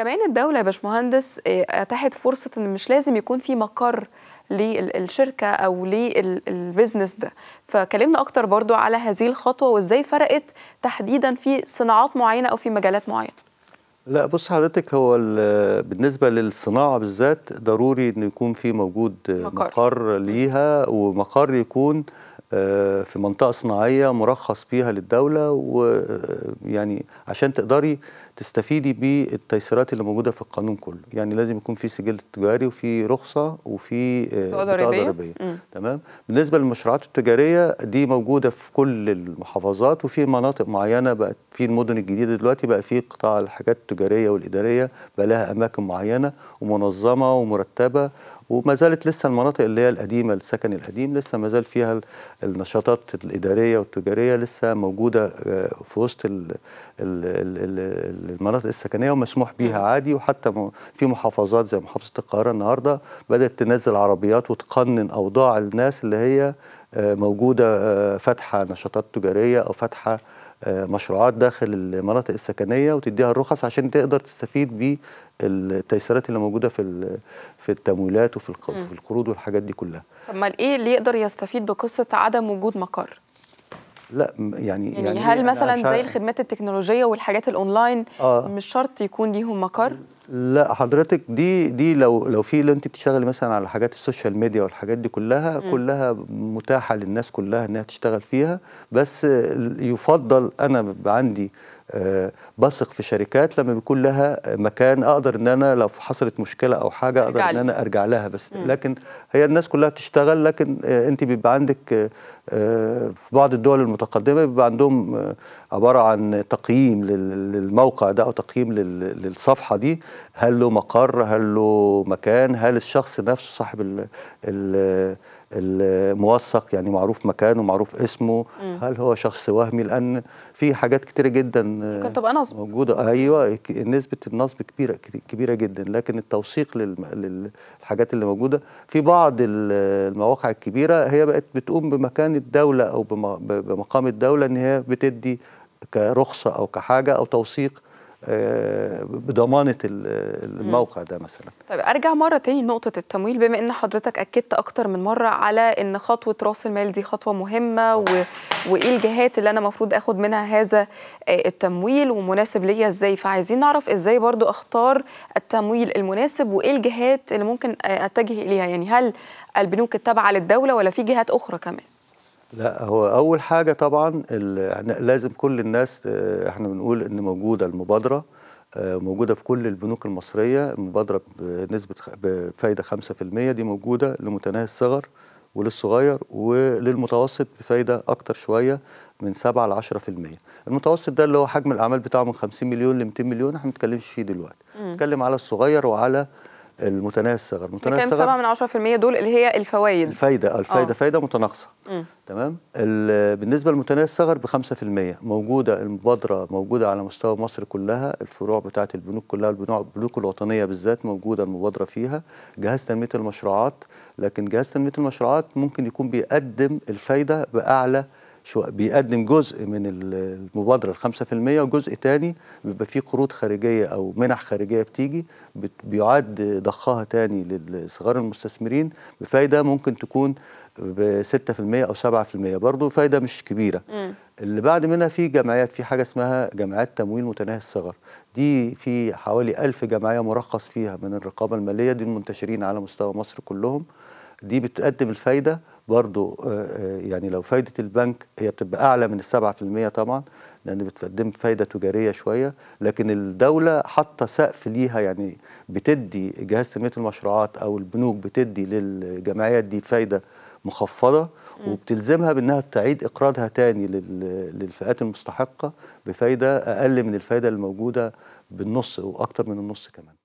كمان الدولة يا باشمهندس آه، أتاحت فرصة إن مش لازم يكون في مقر للشركة أو للبزنس ده فكلمنا أكتر برضو على هذه الخطوة وإزاي فرقت تحديدا في صناعات معينة أو في مجالات معينة لا بص حضرتك هو بالنسبة للصناعة بالذات ضروري إنه يكون في موجود مقر, مقر ليها ومقر يكون آه آه، في منطقه صناعيه مرخص بيها للدوله ويعني آه، عشان تقدري تستفيدي بالتيسيرات اللي موجوده في القانون كله يعني لازم يكون في سجل تجاري وفي رخصه وفي آه، بطاقه ضريبيه تمام بالنسبه للمشروعات التجاريه دي موجوده في كل المحافظات وفي مناطق معينه بقت في المدن الجديده دلوقتي بقى في قطاع الحاجات التجاريه والاداريه بقى لها اماكن معينه ومنظمه ومرتبه وما زالت لسه المناطق اللي هي القديمه السكن القديم لسه ما زال فيها النشاطات الاداريه والتجاريه لسه موجوده آه، في وسط المناطق السكنيه ومسموح بيها عادي وحتى في محافظات زي محافظه القاهره النهارده بدات تنزل عربيات وتقنن اوضاع الناس اللي هي موجوده آه، فاتحه نشاطات تجاريه او فاتحه آه، مشروعات داخل المناطق السكنيه وتديها الرخص عشان تقدر تستفيد بالتيسيرات اللي موجوده في في التمويلات وفي القروض والحاجات دي كلها. طب ما ايه اللي يقدر يستفيد بقصه عدم وجود مقر؟ لا يعني يعني, يعني هل مثلا زي الخدمات التكنولوجيه والحاجات الاونلاين آه مش شرط يكون ليهم مقر؟ لا حضرتك دي دي لو لو في اللي انت بتشتغلي مثلا على حاجات السوشيال ميديا والحاجات دي كلها م. كلها متاحه للناس كلها انها تشتغل فيها بس يفضل انا عندي بثق في شركات لما بيكون لها مكان اقدر ان انا لو حصلت مشكله او حاجه اقدر ان انا ارجع لها بس لكن هي الناس كلها بتشتغل لكن انت بيبقى عندك آه، في بعض الدول المتقدمه بيبقى عندهم آه، عباره عن تقييم للموقع ده او تقييم للصفحه دي هل له مقر هل له مكان هل الشخص نفسه صاحب ال الموثق يعني معروف مكانه معروف اسمه مم. هل هو شخص وهمي لان في حاجات كتيره جدا ممكن تبقى نصب موجوده ايوه نسبه النصب كبيره كبيره جدا لكن التوثيق للحاجات اللي موجوده في بعض المواقع الكبيره هي بقت بتقوم بمكان الدوله او بمقام الدوله ان هي بتدي كرخصه او كحاجه او توثيق آه، بضمانه الموقع ده مثلا طيب ارجع مره تاني نقطه التمويل بما ان حضرتك اكدت اكتر من مره على ان خطوه راس المال دي خطوه مهمه و... وايه الجهات اللي انا المفروض اخد منها هذا آه، التمويل ومناسب ليا ازاي فعايزين نعرف ازاي برضو اختار التمويل المناسب وايه الجهات اللي ممكن آه، اتجه اليها يعني هل البنوك التابعه للدوله ولا في جهات اخرى كمان لا هو اول حاجه طبعا يعني لازم كل الناس آه، احنا بنقول ان موجوده المبادره آه، موجوده في كل البنوك المصريه المبادره بنسبه بفايده 5% دي موجوده لمتناهي الصغر وللصغير وللمتوسط بفايده اكتر شويه من 7 ل 10% المتوسط ده اللي هو حجم الاعمال بتاعه من 50 مليون ل 200 مليون احنا ما بنتكلمش فيه دلوقتي بنتكلم على الصغير وعلى المتناسقه المتناسقه يعني كام 7 من 10% دول اللي هي الفوائد الفايده آه، الفايده آه. فايده متناقصه تمام بالنسبه للمتناهي الصغر ب 5% موجوده المبادره موجوده على مستوى مصر كلها الفروع بتاعه البنوك كلها البنوك الوطنيه بالذات موجوده المبادره فيها جهاز تنميه المشروعات لكن جهاز تنميه المشروعات ممكن يكون بيقدم الفايده باعلى شو بيقدم جزء من المبادره الخمسة في المية وجزء تاني بيبقى فيه قروض خارجيه او منح خارجيه بتيجي بيعاد ضخها تاني للصغار المستثمرين بفايده ممكن تكون ب 6% او 7% برضه فايده مش كبيره م. اللي بعد منها في جمعيات في حاجه اسمها جمعيات تمويل متناهي الصغر دي في حوالي ألف جمعيه مرخص فيها من الرقابه الماليه دي المنتشرين على مستوى مصر كلهم دي بتقدم الفايده برضو آه، آه، يعني لو فايدة البنك هي بتبقى أعلى من السبعة في المية طبعا لأن بتقدم فايدة تجارية شوية لكن الدولة حاطة سقف ليها يعني بتدي جهاز تنمية المشروعات أو البنوك بتدي للجمعيات دي فايدة مخفضة وبتلزمها بأنها تعيد إقراضها تاني للفئات المستحقة بفايدة أقل من الفايدة الموجودة بالنص وأكتر من النص كمان